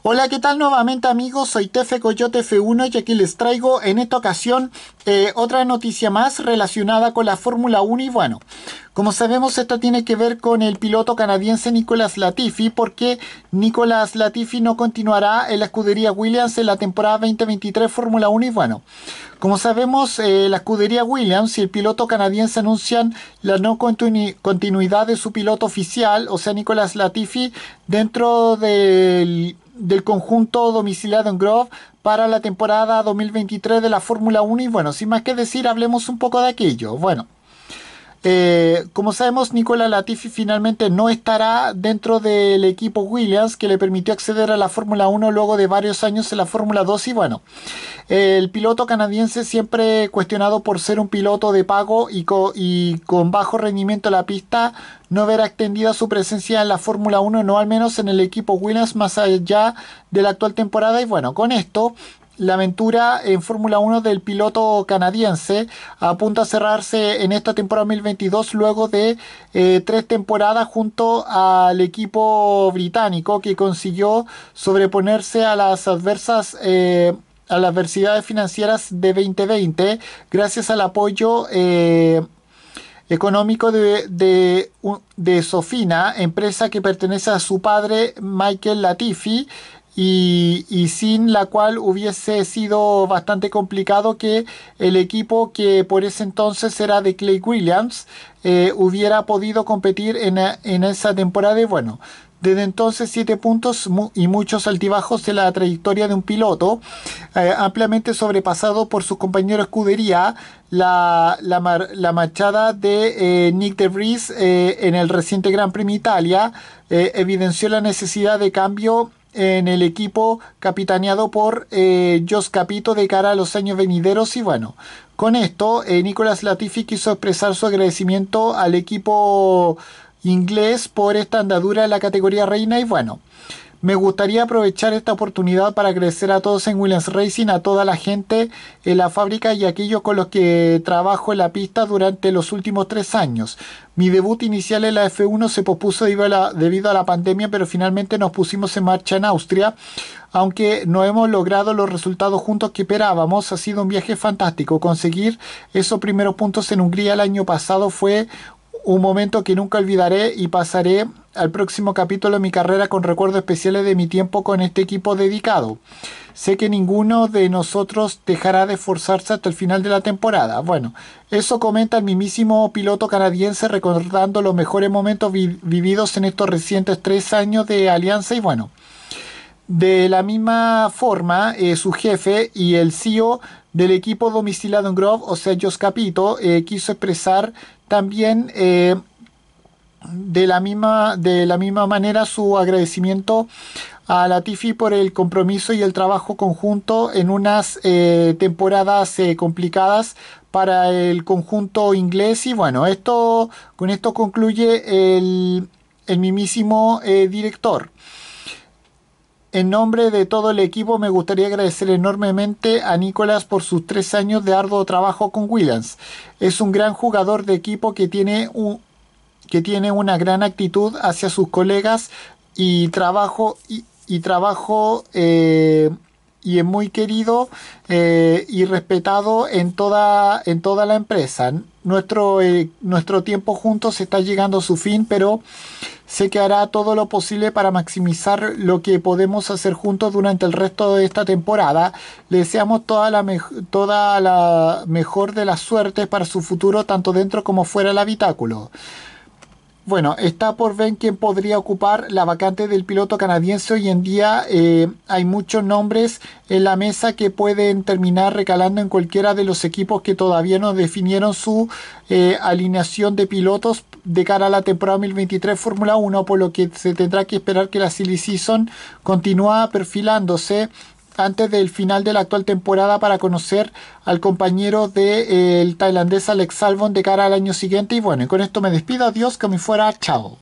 Hola, ¿qué tal nuevamente amigos? Soy Tefe Coyote F1 y aquí les traigo en esta ocasión eh, otra noticia más relacionada con la Fórmula 1 y bueno, como sabemos esto tiene que ver con el piloto canadiense Nicolas Latifi porque Nicolas Latifi no continuará en la escudería Williams en la temporada 2023 Fórmula 1 y bueno, como sabemos eh, la escudería Williams y el piloto canadiense anuncian la no continuidad de su piloto oficial, o sea Nicolas Latifi, dentro del del conjunto domiciliado en Grove para la temporada 2023 de la Fórmula 1 y bueno, sin más que decir, hablemos un poco de aquello. Bueno, eh, como sabemos, Nicola Latifi finalmente no estará dentro del equipo Williams que le permitió acceder a la Fórmula 1 luego de varios años en la Fórmula 2 y bueno, el piloto canadiense siempre cuestionado por ser un piloto de pago y, y con bajo rendimiento en la pista, no verá extendida su presencia en la Fórmula 1, no al menos en el equipo Williams más allá de la actual temporada y bueno, con esto la aventura en Fórmula 1 del piloto canadiense apunta a cerrarse en esta temporada 2022 luego de eh, tres temporadas junto al equipo británico que consiguió sobreponerse a las adversas eh, a las adversidades financieras de 2020 gracias al apoyo eh, económico de, de, Sofina, empresa que pertenece a su padre Michael Latifi, y, sin la cual hubiese sido bastante complicado que el equipo que por ese entonces era de Clay Williams eh, hubiera podido competir en, en esa temporada y bueno, desde entonces siete puntos y muchos altibajos en la trayectoria de un piloto, eh, ampliamente sobrepasado por su compañero escudería, la, la, la marchada de eh, Nick de Vries en el reciente Gran Premio Italia evidenció la necesidad de cambio en el equipo capitaneado por eh, Jos Capito de cara a los años venideros y bueno, con esto eh, Nicolas Latifi quiso expresar su agradecimiento al equipo inglés por esta andadura en la categoría reina y bueno, me gustaría aprovechar esta oportunidad para agradecer a todos en Williams Racing, a toda la gente en la fábrica y aquellos con los que trabajo en la pista durante los últimos tres años. Mi debut inicial en la F1 se pospuso debido a la pandemia, pero finalmente nos pusimos en marcha en Austria. Aunque no hemos logrado los resultados juntos que esperábamos, ha sido un viaje fantástico. Conseguir esos primeros puntos en Hungría el año pasado fue un momento que nunca olvidaré y pasaré al próximo capítulo de mi carrera con recuerdos especiales de mi tiempo con este equipo dedicado. Sé que ninguno de nosotros dejará de esforzarse hasta el final de la temporada. Bueno, eso comenta el mismísimo piloto canadiense recordando los mejores momentos vividos en estos recientes tres años de alianza y bueno. De la misma forma, eh, su jefe y el CEO del equipo domicilado en Grove, o sea, Jos Capito, eh, quiso expresar también eh, de, la misma, de la misma manera su agradecimiento a la TIFI por el compromiso y el trabajo conjunto en unas temporadas complicadas para el conjunto inglés. Y bueno, esto, con esto concluye el, el mismísimo director. En nombre de todo el equipo me gustaría agradecer enormemente a Nicolás por sus tres años de arduo trabajo con Williams. Es un gran jugador de equipo que tiene, un, que tiene una gran actitud hacia sus colegas y trabajo y, trabajo eh, y es muy querido eh, y respetado en toda, en toda la empresa. Nuestro, eh, nuestro tiempo juntos está llegando a su fin, pero sé que hará todo lo posible para maximizar lo que podemos hacer juntos durante el resto de esta temporada. Le deseamos toda la, toda la mejor de las suertes para su futuro, tanto dentro como fuera del habitáculo. Bueno, está por ver quién podría ocupar la vacante del piloto canadiense. Hoy en día eh, hay muchos nombres en la mesa que pueden terminar recalando en cualquiera de los equipos que todavía no definieron su eh, alineación de pilotos de cara a la temporada 2023 Fórmula 1, por lo que se tendrá que esperar que la Silly Season continúa perfilándose antes del final de la actual temporada para conocer al compañero del eh, tailandés Alex Salvon de cara al año siguiente. Y bueno, y con esto me despido. Adiós, que me fuera. Chao.